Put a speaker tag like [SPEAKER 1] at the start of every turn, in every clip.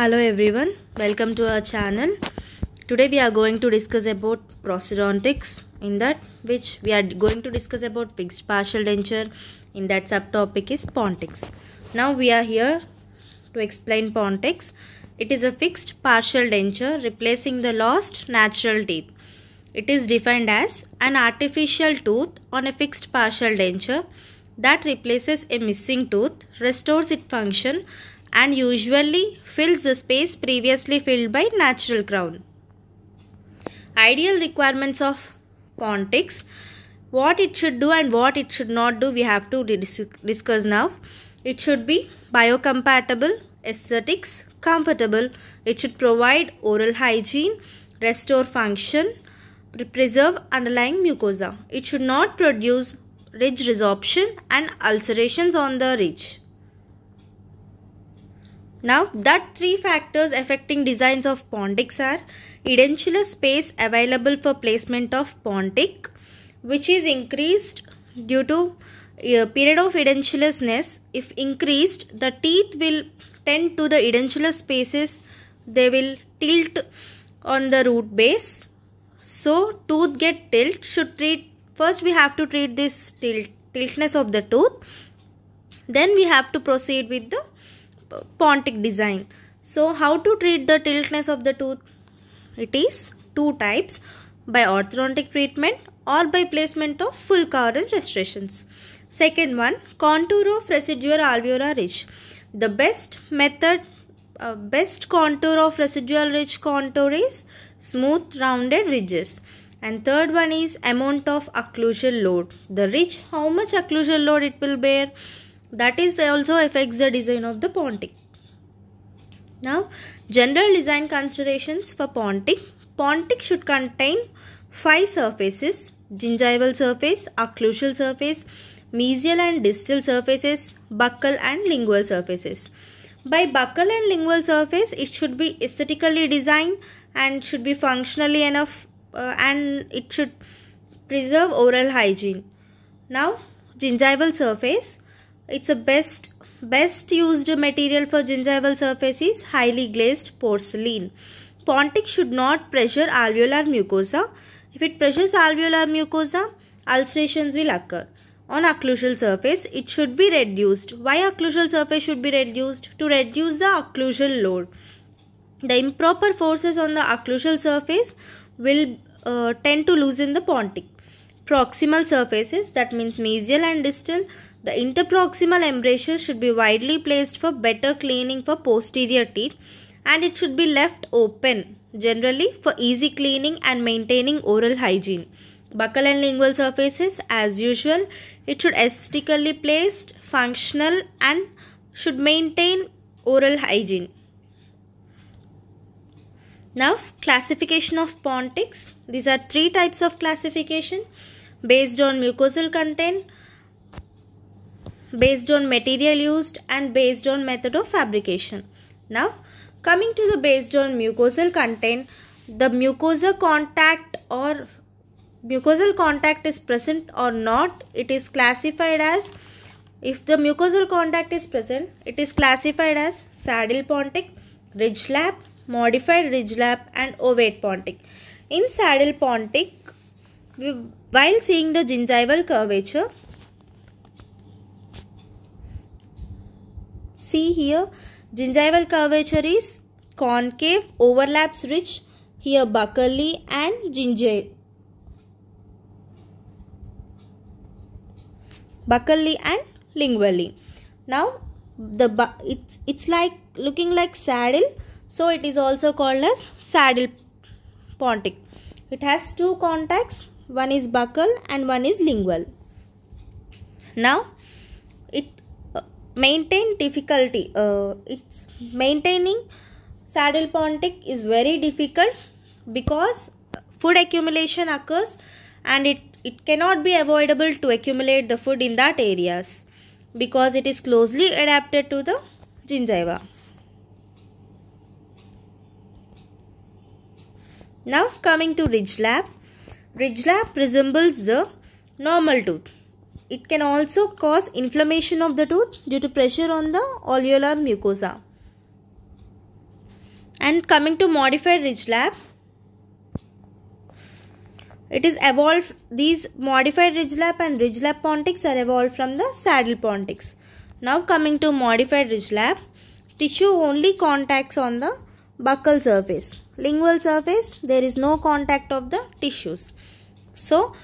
[SPEAKER 1] hello everyone welcome to our channel today we are going to discuss about prostodontics in that which we are going to discuss about fixed partial denture in that subtopic is pontics now we are here to explain pontics it is a fixed partial denture replacing the lost natural teeth it is defined as an artificial tooth on a fixed partial denture that replaces a missing tooth restores its function and usually fills the space previously filled by natural crown. Ideal requirements of pontics: what it should do and what it should not do we have to discuss now. It should be biocompatible, aesthetics, comfortable. It should provide oral hygiene, restore function, preserve underlying mucosa. It should not produce ridge resorption and ulcerations on the ridge. Now that three factors affecting designs of pontics are edentulous space available for placement of pontic which is increased due to uh, period of edentulousness if increased the teeth will tend to the edentulous spaces they will tilt on the root base so tooth get tilt should treat first we have to treat this tilt tiltness of the tooth then we have to proceed with the pontic design. So how to treat the tiltness of the tooth? It is two types by orthodontic treatment or by placement of full coverage restorations. Second one contour of residual alveolar ridge. The best method uh, best contour of residual ridge contour is smooth rounded ridges and third one is amount of occlusal load the ridge how much occlusal load it will bear that is also affects the design of the ponting. Now general design considerations for ponting. Pontic should contain five surfaces gingival surface, occlusal surface, mesial and distal surfaces, buccal and lingual surfaces. By buccal and lingual surface, it should be aesthetically designed and should be functionally enough uh, and it should preserve oral hygiene. Now, gingival surface it's a best best used material for gingival surface is highly glazed porcelain. Pontic should not pressure alveolar mucosa. If it pressures alveolar mucosa, ulcerations will occur. On occlusal surface, it should be reduced. Why occlusal surface should be reduced? To reduce the occlusal load. The improper forces on the occlusal surface will uh, tend to loosen the pontic. Proximal surfaces, that means mesial and distal, the interproximal embrasure should be widely placed for better cleaning for posterior teeth and it should be left open generally for easy cleaning and maintaining oral hygiene. Buccal and lingual surfaces as usual it should aesthetically placed, functional and should maintain oral hygiene. Now classification of pontics. These are three types of classification based on mucosal content, based on material used and based on method of fabrication. Now, coming to the based on mucosal content, the mucosa contact or mucosal contact is present or not, it is classified as if the mucosal contact is present, it is classified as saddle pontic, ridge lap, modified ridge lap and ovate pontic. In saddle pontic, while seeing the gingival curvature, see here gingival curvature is concave, overlaps rich here buccally and gingival. buccally and lingually. Now the it's it's like looking like saddle so it is also called as saddle pontic it has two contacts one is buccal and one is lingual now it maintain difficulty uh, it's maintaining saddle pontic is very difficult because food accumulation occurs and it it cannot be avoidable to accumulate the food in that areas because it is closely adapted to the gingiva now coming to ridge lap ridge lap resembles the normal tooth it can also cause inflammation of the tooth due to pressure on the alveolar mucosa. And coming to modified ridge lap, it is evolved, these modified ridge lap and ridge lap pontics are evolved from the saddle pontics. Now coming to modified ridge lap, tissue only contacts on the buccal surface. Lingual surface, there is no contact of the tissues. So,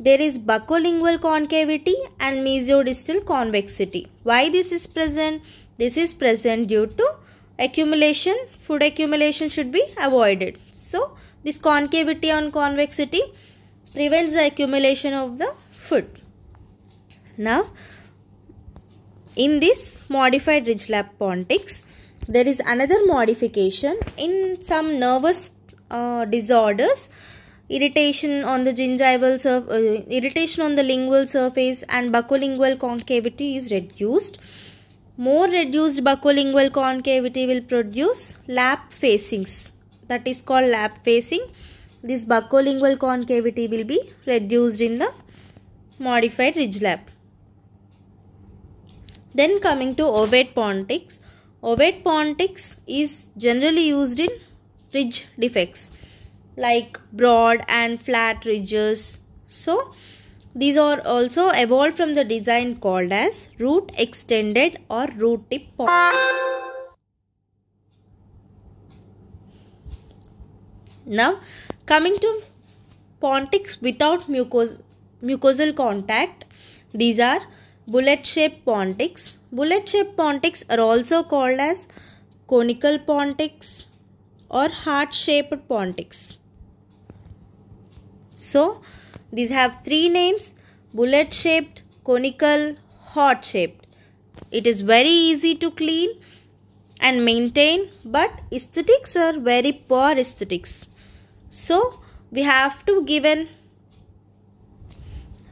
[SPEAKER 1] there is buccolingual concavity and mesiodistal convexity. Why this is present? This is present due to accumulation. Food accumulation should be avoided. So, this concavity and convexity prevents the accumulation of the food. Now, in this modified ridge lab pontics, there is another modification in some nervous uh, disorders irritation on the gingival surf uh, irritation on the lingual surface and buccolingual concavity is reduced more reduced buccolingual concavity will produce lap facings that is called lap facing this buccolingual concavity will be reduced in the modified ridge lap then coming to ovate pontics ovate pontics is generally used in ridge defects like broad and flat ridges. So, these are also evolved from the design called as root extended or root tip pockets. Now, coming to pontics without mucos mucosal contact, these are bullet shaped pontics. Bullet shaped pontics are also called as conical pontics or heart shaped pontics. So, these have three names bullet shaped, conical, heart shaped. It is very easy to clean and maintain but aesthetics are very poor aesthetics. So, we have to give an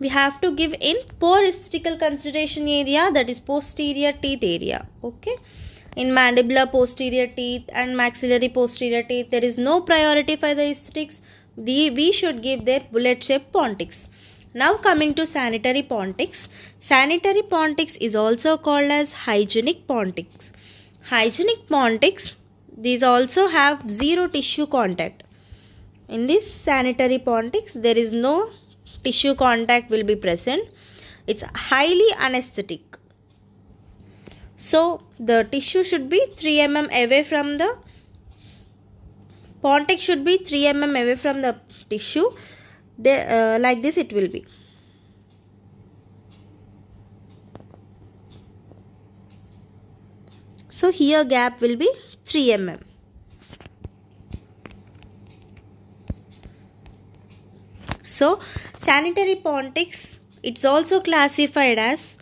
[SPEAKER 1] we have to give in poor aesthetical consideration area that is posterior teeth area. Okay in mandibular posterior teeth and maxillary posterior teeth there is no priority for the aesthetics we should give their bullet shaped pontics. Now coming to sanitary pontics. Sanitary pontics is also called as hygienic pontics. Hygienic pontics, these also have zero tissue contact. In this sanitary pontics, there is no tissue contact will be present. It's highly anesthetic. So the tissue should be 3 mm away from the Pontex should be 3 mm away from the tissue. The uh, like this it will be. So here gap will be 3 mm. So sanitary pontics it's also classified as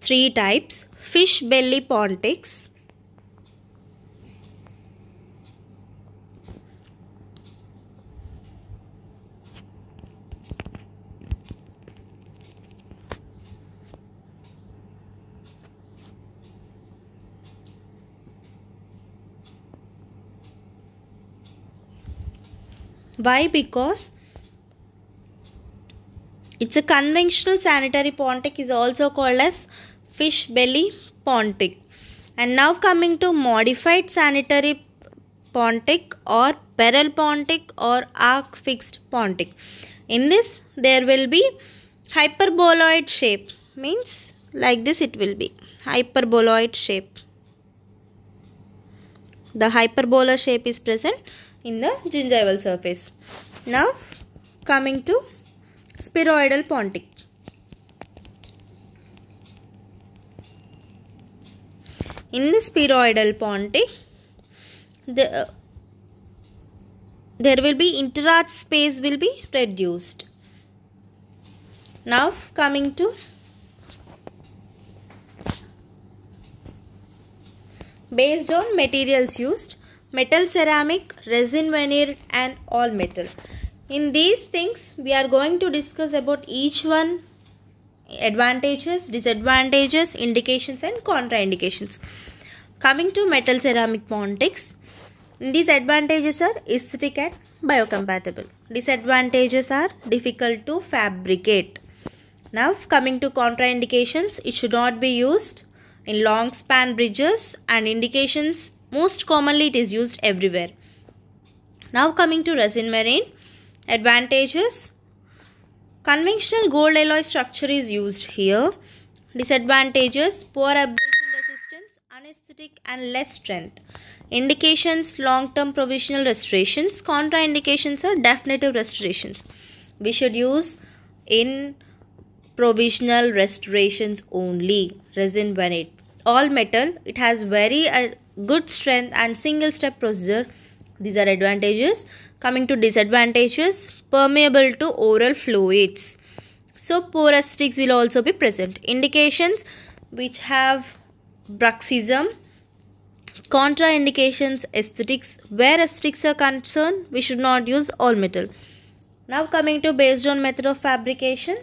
[SPEAKER 1] three types fish belly pontics Why? Because it's a conventional sanitary pontic is also called as fish belly pontic. And now coming to modified sanitary pontic or barrel pontic or arc fixed pontic. In this there will be hyperboloid shape means like this it will be hyperboloid shape. The hyperbola shape is present in the gingival surface. Now coming to spheroidal pontic. In the spheroidal pontic, the, uh, there will be interarch space will be reduced. Now coming to based on materials used metal ceramic, resin veneer and all metal. In these things we are going to discuss about each one advantages, disadvantages, indications and contraindications. Coming to metal ceramic pontics, these advantages are aesthetic and biocompatible. Disadvantages are difficult to fabricate. Now coming to contraindications, it should not be used in long span bridges and indications most commonly it is used everywhere. Now coming to resin marine. Advantages. Conventional gold alloy structure is used here. Disadvantages. Poor abrasion resistance, anesthetic and less strength. Indications. Long-term provisional restorations. Contraindications are definitive restorations. We should use in provisional restorations only resin when it all metal it has very uh, good strength and single step procedure these are advantages coming to disadvantages permeable to oral fluids so porous sticks will also be present indications which have bruxism contraindications aesthetics where aesthetics are concerned we should not use all metal now coming to based on method of fabrication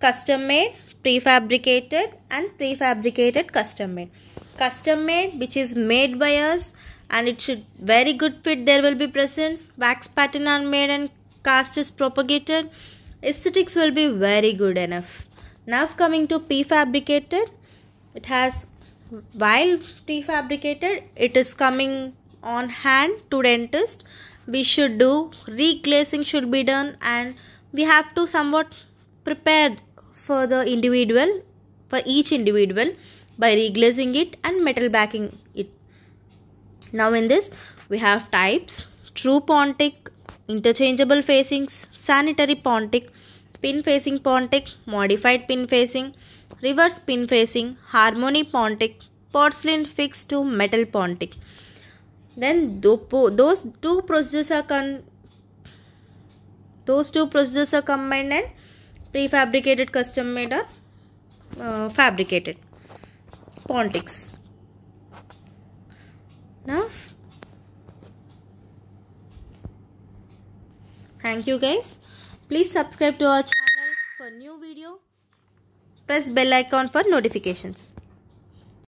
[SPEAKER 1] custom made prefabricated and prefabricated custom made custom made which is made by us and it should very good fit there will be present wax pattern are made and cast is propagated aesthetics will be very good enough now coming to prefabricated it has while prefabricated it is coming on hand to dentist we should do reglazing should be done and we have to somewhat prepare for the individual for each individual by reglazing it and metal backing it. Now in this we have types true pontic, interchangeable facings, sanitary pontic, pin facing pontic, modified pin facing, reverse pin facing, harmony pontic, porcelain fixed to metal pontic. Then those two processes are con those two processes are combined and prefabricated custom made or uh, fabricated context. Now, thank you guys. Please subscribe to our channel for new video. Press bell icon for notifications.